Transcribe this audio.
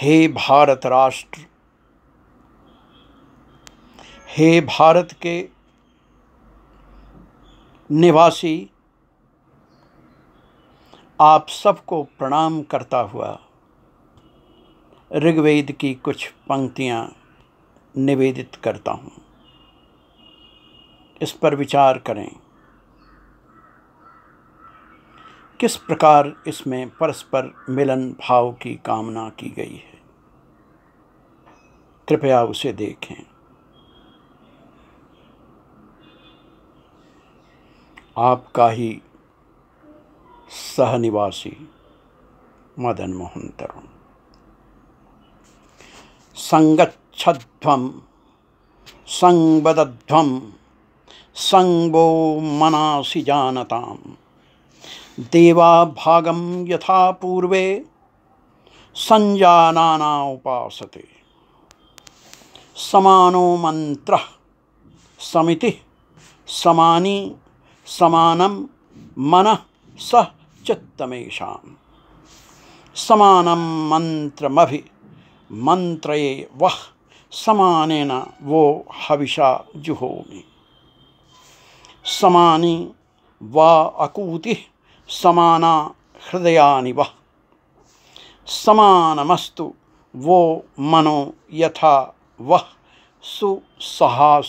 हे भारत राष्ट्र हे भारत के निवासी आप सबको प्रणाम करता हुआ ऋग्वेद की कुछ पंक्तियां निवेदित करता हूं इस पर विचार करें किस प्रकार इसमें परस्पर मिलन भाव की कामना की गई है कृपया उसे देखें आपका ही सहनिवासी मदन मोहन तरुण संगच्छध्वम संगबद्व संगो मनासी देवा भागम यथा पूर्वे संजाना उपासते समानो मंत्र समिति समानी समानम मन सह चित्तमेशा समानम मंत्रमभि मंत्रये वह समानेन वो हविषा जुहोमि समानी वा अकूति समाना हृदयानि वह समानमस्तु वो मनो यथा वह सुसहा